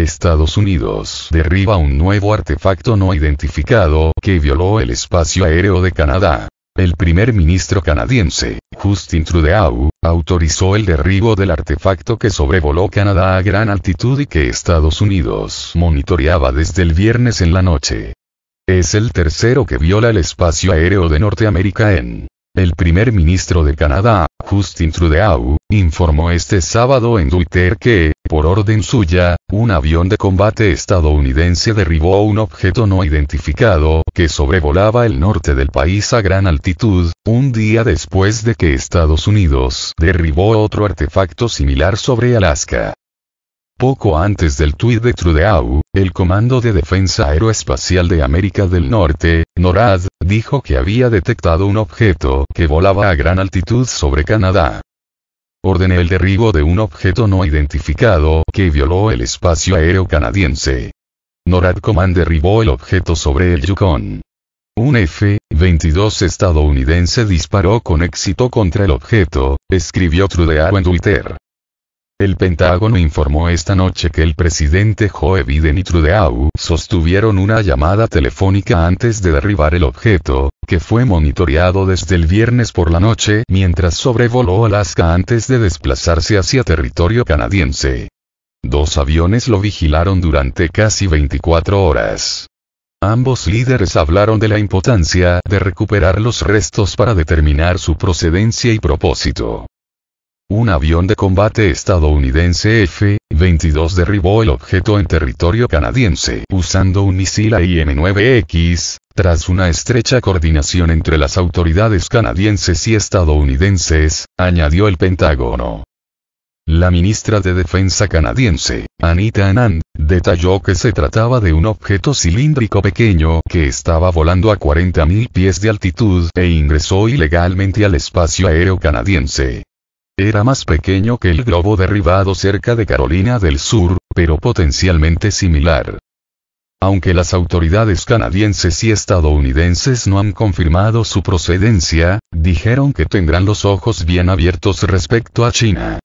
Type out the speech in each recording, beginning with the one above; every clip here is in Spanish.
Estados Unidos derriba un nuevo artefacto no identificado que violó el espacio aéreo de Canadá. El primer ministro canadiense, Justin Trudeau, autorizó el derribo del artefacto que sobrevoló Canadá a gran altitud y que Estados Unidos monitoreaba desde el viernes en la noche. Es el tercero que viola el espacio aéreo de Norteamérica en el primer ministro de Canadá, Justin Trudeau, informó este sábado en Twitter que, por orden suya, un avión de combate estadounidense derribó un objeto no identificado que sobrevolaba el norte del país a gran altitud, un día después de que Estados Unidos derribó otro artefacto similar sobre Alaska. Poco antes del tuit de Trudeau, el Comando de Defensa Aeroespacial de América del Norte, NORAD, dijo que había detectado un objeto que volaba a gran altitud sobre Canadá. Ordené el derribo de un objeto no identificado que violó el espacio aéreo canadiense. NORAD Command derribó el objeto sobre el Yukon. Un F-22 estadounidense disparó con éxito contra el objeto, escribió Trudeau en Twitter. El Pentágono informó esta noche que el presidente Joe Biden y Trudeau sostuvieron una llamada telefónica antes de derribar el objeto, que fue monitoreado desde el viernes por la noche mientras sobrevoló Alaska antes de desplazarse hacia territorio canadiense. Dos aviones lo vigilaron durante casi 24 horas. Ambos líderes hablaron de la importancia de recuperar los restos para determinar su procedencia y propósito. Un avión de combate estadounidense F-22 derribó el objeto en territorio canadiense usando un misil AIM-9X, tras una estrecha coordinación entre las autoridades canadienses y estadounidenses, añadió el Pentágono. La ministra de Defensa canadiense, Anita Anand, detalló que se trataba de un objeto cilíndrico pequeño que estaba volando a 40.000 pies de altitud e ingresó ilegalmente al espacio aéreo canadiense. Era más pequeño que el globo derribado cerca de Carolina del Sur, pero potencialmente similar. Aunque las autoridades canadienses y estadounidenses no han confirmado su procedencia, dijeron que tendrán los ojos bien abiertos respecto a China.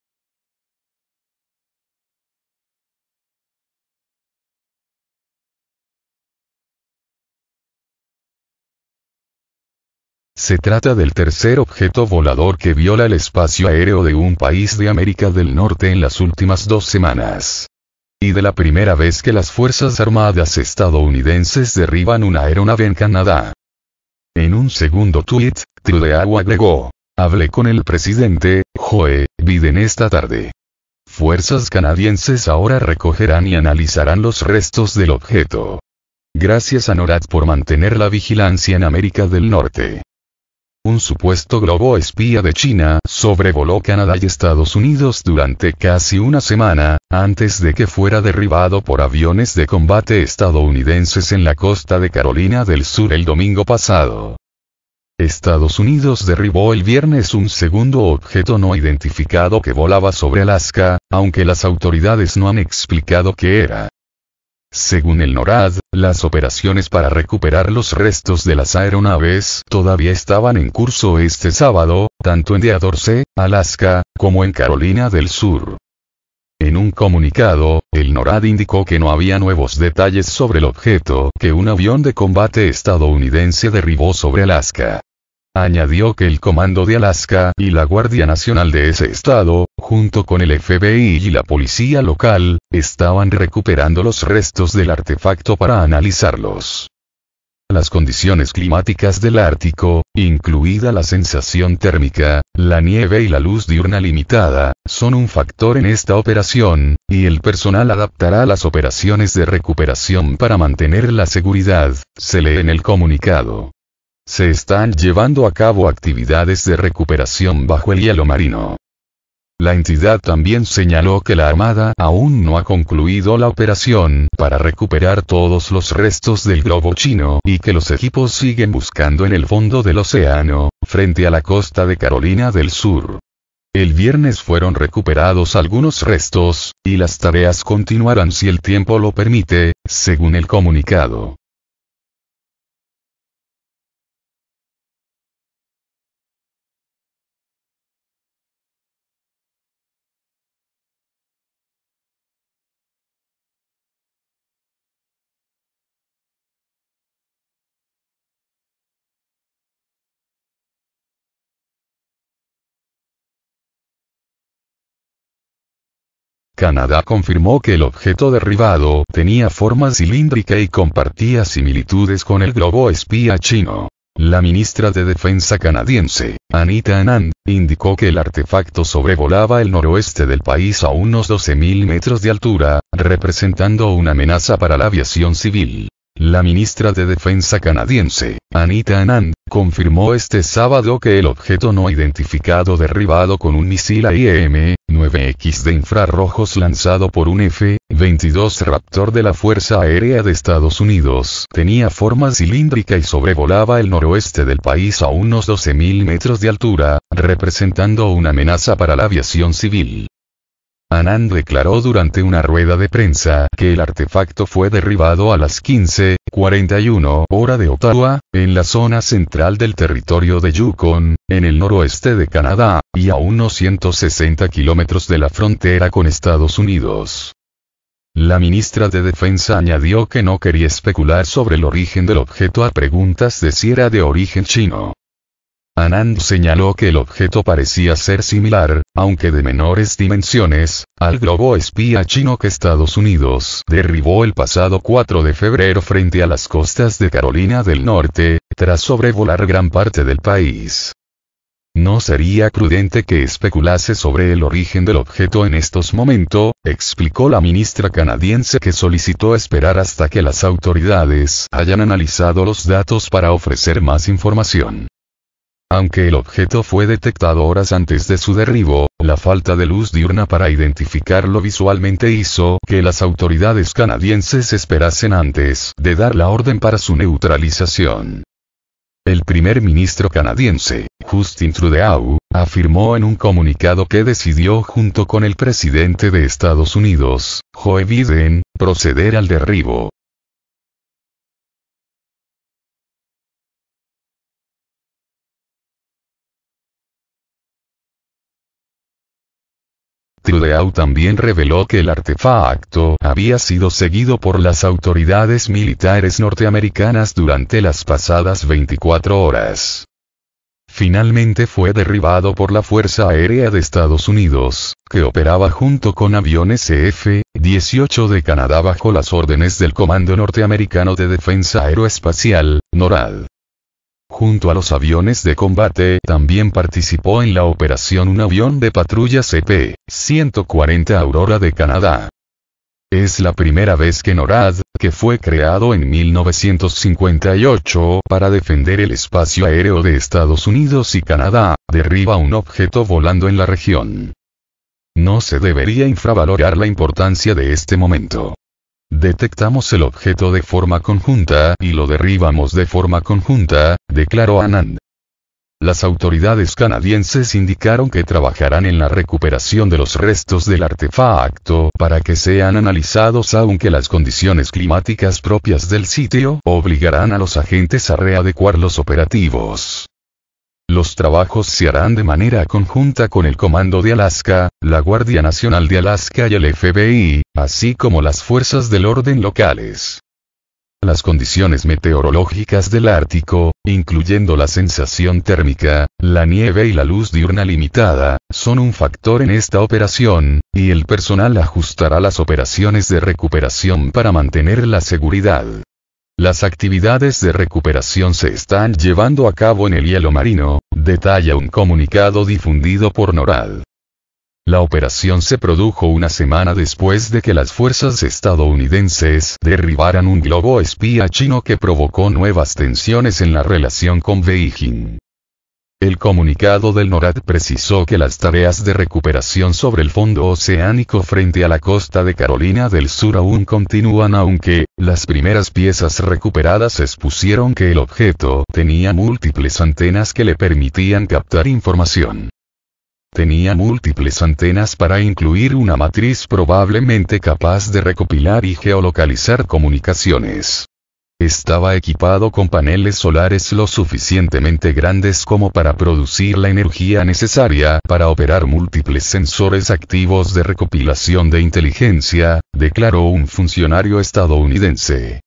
Se trata del tercer objeto volador que viola el espacio aéreo de un país de América del Norte en las últimas dos semanas. Y de la primera vez que las Fuerzas Armadas estadounidenses derriban una aeronave en Canadá. En un segundo tuit, Trudeau agregó. Hablé con el presidente, Joe Biden esta tarde. Fuerzas canadienses ahora recogerán y analizarán los restos del objeto. Gracias a NORAD por mantener la vigilancia en América del Norte un supuesto globo espía de China, sobrevoló Canadá y Estados Unidos durante casi una semana, antes de que fuera derribado por aviones de combate estadounidenses en la costa de Carolina del Sur el domingo pasado. Estados Unidos derribó el viernes un segundo objeto no identificado que volaba sobre Alaska, aunque las autoridades no han explicado qué era. Según el NORAD, las operaciones para recuperar los restos de las aeronaves todavía estaban en curso este sábado, tanto en Deadorce, Alaska, como en Carolina del Sur. En un comunicado, el NORAD indicó que no había nuevos detalles sobre el objeto que un avión de combate estadounidense derribó sobre Alaska. Añadió que el Comando de Alaska y la Guardia Nacional de ese estado, junto con el FBI y la policía local, estaban recuperando los restos del artefacto para analizarlos. Las condiciones climáticas del Ártico, incluida la sensación térmica, la nieve y la luz diurna limitada, son un factor en esta operación, y el personal adaptará las operaciones de recuperación para mantener la seguridad, se lee en el comunicado. Se están llevando a cabo actividades de recuperación bajo el hielo marino. La entidad también señaló que la Armada aún no ha concluido la operación para recuperar todos los restos del globo chino y que los equipos siguen buscando en el fondo del océano, frente a la costa de Carolina del Sur. El viernes fueron recuperados algunos restos, y las tareas continuarán si el tiempo lo permite, según el comunicado. Canadá confirmó que el objeto derribado tenía forma cilíndrica y compartía similitudes con el globo espía chino. La ministra de Defensa canadiense, Anita Anand, indicó que el artefacto sobrevolaba el noroeste del país a unos 12.000 metros de altura, representando una amenaza para la aviación civil. La ministra de Defensa canadiense, Anita Anand, confirmó este sábado que el objeto no identificado derribado con un misil AIM-9X de infrarrojos lanzado por un F-22 Raptor de la Fuerza Aérea de Estados Unidos tenía forma cilíndrica y sobrevolaba el noroeste del país a unos 12.000 metros de altura, representando una amenaza para la aviación civil. Anand declaró durante una rueda de prensa que el artefacto fue derribado a las 15.41 hora de Ottawa, en la zona central del territorio de Yukon, en el noroeste de Canadá, y a unos 160 kilómetros de la frontera con Estados Unidos. La ministra de Defensa añadió que no quería especular sobre el origen del objeto a preguntas de si era de origen chino. Anand señaló que el objeto parecía ser similar, aunque de menores dimensiones, al globo espía chino que Estados Unidos derribó el pasado 4 de febrero frente a las costas de Carolina del Norte, tras sobrevolar gran parte del país. No sería prudente que especulase sobre el origen del objeto en estos momentos, explicó la ministra canadiense que solicitó esperar hasta que las autoridades hayan analizado los datos para ofrecer más información. Aunque el objeto fue detectado horas antes de su derribo, la falta de luz diurna para identificarlo visualmente hizo que las autoridades canadienses esperasen antes de dar la orden para su neutralización. El primer ministro canadiense, Justin Trudeau, afirmó en un comunicado que decidió junto con el presidente de Estados Unidos, Joe Biden, proceder al derribo. AU también reveló que el artefacto había sido seguido por las autoridades militares norteamericanas durante las pasadas 24 horas. Finalmente fue derribado por la Fuerza Aérea de Estados Unidos, que operaba junto con aviones F-18 de Canadá bajo las órdenes del Comando Norteamericano de Defensa Aeroespacial, NORAD. Junto a los aviones de combate, también participó en la operación un avión de patrulla CP-140 Aurora de Canadá. Es la primera vez que NORAD, que fue creado en 1958 para defender el espacio aéreo de Estados Unidos y Canadá, derriba un objeto volando en la región. No se debería infravalorar la importancia de este momento. Detectamos el objeto de forma conjunta y lo derribamos de forma conjunta, declaró Anand. Las autoridades canadienses indicaron que trabajarán en la recuperación de los restos del artefacto para que sean analizados aunque las condiciones climáticas propias del sitio obligarán a los agentes a readecuar los operativos. Los trabajos se harán de manera conjunta con el Comando de Alaska, la Guardia Nacional de Alaska y el FBI, así como las fuerzas del orden locales. Las condiciones meteorológicas del Ártico, incluyendo la sensación térmica, la nieve y la luz diurna limitada, son un factor en esta operación, y el personal ajustará las operaciones de recuperación para mantener la seguridad. Las actividades de recuperación se están llevando a cabo en el hielo marino, detalla un comunicado difundido por NORAD. La operación se produjo una semana después de que las fuerzas estadounidenses derribaran un globo espía chino que provocó nuevas tensiones en la relación con Beijing. El comunicado del NORAD precisó que las tareas de recuperación sobre el fondo oceánico frente a la costa de Carolina del Sur aún continúan aunque, las primeras piezas recuperadas expusieron que el objeto tenía múltiples antenas que le permitían captar información. Tenía múltiples antenas para incluir una matriz probablemente capaz de recopilar y geolocalizar comunicaciones. Estaba equipado con paneles solares lo suficientemente grandes como para producir la energía necesaria para operar múltiples sensores activos de recopilación de inteligencia, declaró un funcionario estadounidense.